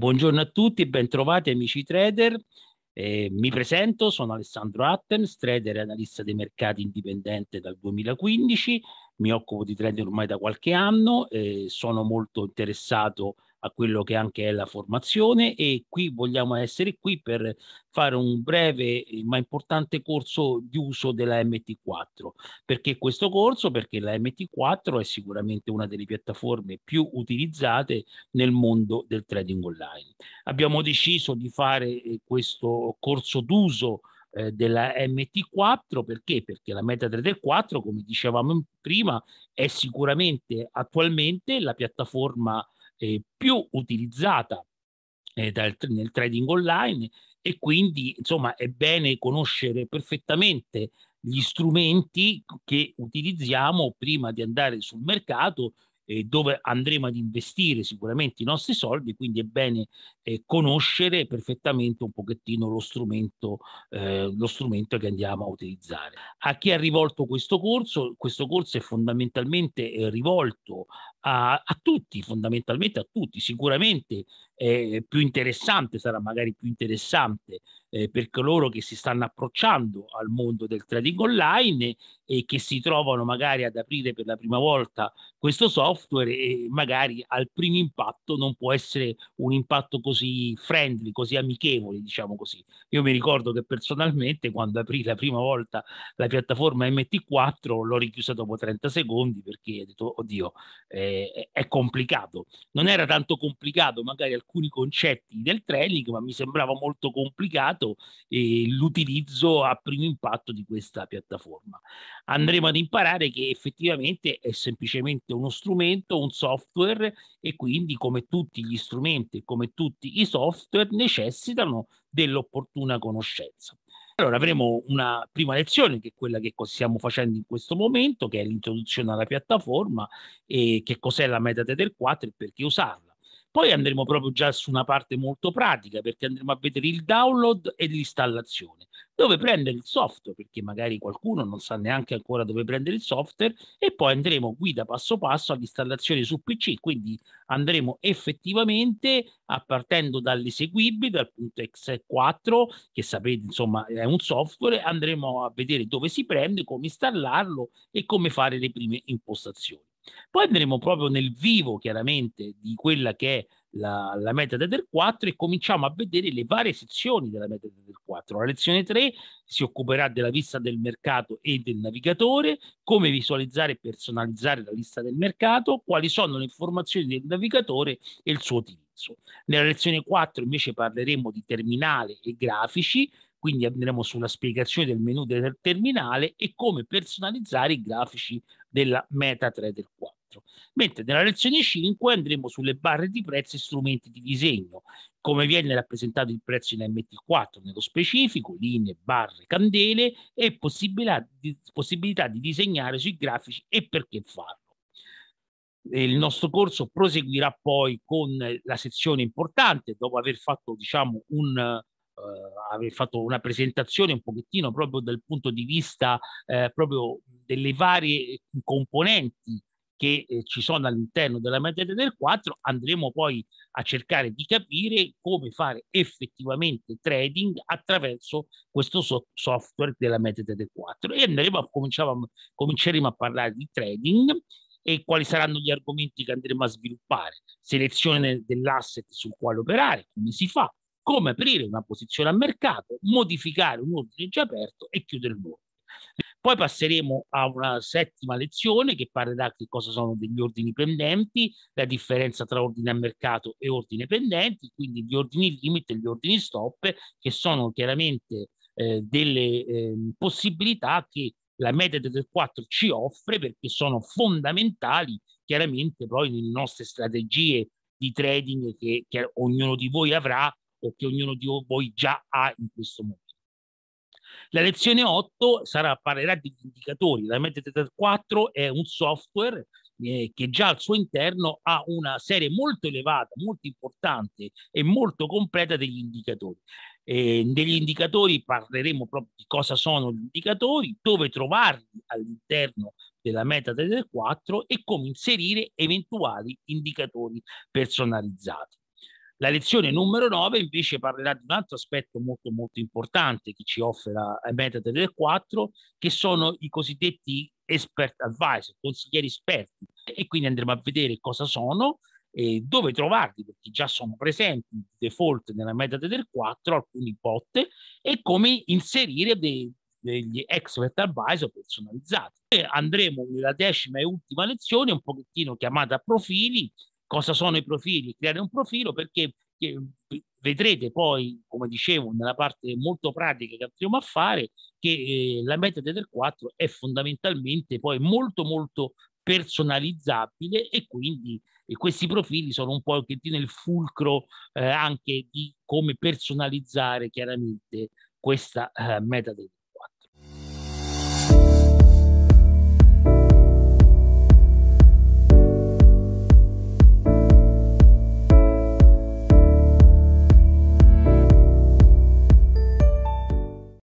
Buongiorno a tutti, bentrovati amici trader. Eh, mi presento, sono Alessandro Attems, trader e analista dei mercati indipendente dal 2015. Mi occupo di trader ormai da qualche anno, eh, sono molto interessato a a quello che anche è la formazione e qui vogliamo essere qui per fare un breve eh, ma importante corso di uso della MT4. Perché questo corso? Perché la MT4 è sicuramente una delle piattaforme più utilizzate nel mondo del trading online. Abbiamo deciso di fare eh, questo corso d'uso eh, della MT4 perché? Perché la MetaTrader 4, come dicevamo prima, è sicuramente attualmente la piattaforma eh, più utilizzata eh, dal, nel trading online e quindi insomma è bene conoscere perfettamente gli strumenti che utilizziamo prima di andare sul mercato eh, dove andremo ad investire sicuramente i nostri soldi, quindi è bene eh, conoscere perfettamente un pochettino lo strumento, eh, lo strumento che andiamo a utilizzare. A chi ha rivolto questo corso? Questo corso è fondamentalmente eh, rivolto a, a, tutti, fondamentalmente a tutti. Sicuramente eh, più interessante sarà magari più interessante eh, per coloro che si stanno approcciando al mondo del trading online e che si trovano magari ad aprire per la prima volta questo software e magari al primo impatto non può essere un impatto così friendly, così amichevole, diciamo così. Io mi ricordo che personalmente quando aprì la prima volta la piattaforma MT4 l'ho richiusa dopo 30 secondi perché ho detto, oddio, eh, è complicato. Non era tanto complicato magari alcuni concetti del trading, ma mi sembrava molto complicato mercato e l'utilizzo a primo impatto di questa piattaforma. Andremo ad mm. imparare che effettivamente è semplicemente uno strumento, un software e quindi come tutti gli strumenti, come tutti i software necessitano dell'opportuna conoscenza. Allora avremo una prima lezione che è quella che stiamo facendo in questo momento, che è l'introduzione alla piattaforma e che cos'è la MetaTether 4 e perché usarla poi andremo proprio già su una parte molto pratica perché andremo a vedere il download e l'installazione, dove prendere il software, perché magari qualcuno non sa neanche ancora dove prendere il software e poi andremo guida passo passo all'installazione su PC, quindi andremo effettivamente a partendo dall'eseguibile, dal punto X4, che sapete insomma è un software, andremo a vedere dove si prende, come installarlo e come fare le prime impostazioni. Poi andremo proprio nel vivo, chiaramente, di quella che è la, la metadata 4 e cominciamo a vedere le varie sezioni della metadata 4. La lezione 3 si occuperà della vista del mercato e del navigatore, come visualizzare e personalizzare la lista del mercato, quali sono le informazioni del navigatore e il suo utilizzo. Nella lezione 4 invece parleremo di terminale e grafici, quindi andremo sulla spiegazione del menu del terminale e come personalizzare i grafici della MetaTrader 4. Mentre nella lezione 5 andremo sulle barre di prezzo e strumenti di disegno, come viene rappresentato il prezzo in MT4 nello specifico, linee, barre, candele e possibilità di, possibilità di disegnare sui grafici e perché farlo. Il nostro corso proseguirà poi con la sezione importante, dopo aver fatto diciamo, un, eh, aver fatto una presentazione un pochettino proprio dal punto di vista eh, proprio delle varie componenti che eh, ci sono all'interno della materia del 4, andremo poi a cercare di capire come fare effettivamente trading attraverso questo so- software della materia del 4 e andremo a, cominceremo a parlare di trading e quali saranno gli argomenti che andremo a sviluppare, selezione dell'asset sul quale operare, come si fa, come aprire una posizione al mercato, modificare un ordine già aperto e chiudere l'ordine. Poi passeremo a una settima lezione che parlerà di cosa sono degli ordini pendenti, la differenza tra ordine a mercato e ordine pendenti, quindi gli ordini limite e gli ordini stop, che sono chiaramente eh, delle eh, possibilità che la meta del 4 ci offre perché sono fondamentali chiaramente poi nelle nostre strategie di trading che, che ognuno di voi avrà fatto che ognuno di voi già ha in questo momento. La lezione 8 sarà, parlerà degli indicatori. La MetaTetra 4 è un software eh, che già al suo interno ha una serie molto elevata, molto importante e molto completa degli indicatori. Negli indicatori parleremo proprio di cosa sono gli indicatori, dove trovarli all'interno della MetaTetra 4 e come inserire eventuali indicatori personalizzati. La lezione numero 9 invece parlerà di un altro aspetto molto molto importante che ci offre la Meta del 4, che sono i cosiddetti expert advisor, consiglieri esperti. E quindi andremo a vedere cosa sono e dove trovarli, perché già sono presenti di default nella Meta del 4 alcuni bot e come inserire dei, degli expert advisor personalizzati. E andremo nella decima e ultima lezione, un pochettino chiamata profili, cosa sono i profili, creare un profilo perché vedrete poi, come dicevo, nella parte molto pratica che andremo a fare, che eh, la metade del 4 è fondamentalmente poi molto molto personalizzabile e quindi e questi profili sono un po' anche nel fulcro eh, anche di come personalizzare chiaramente questa eh, meta del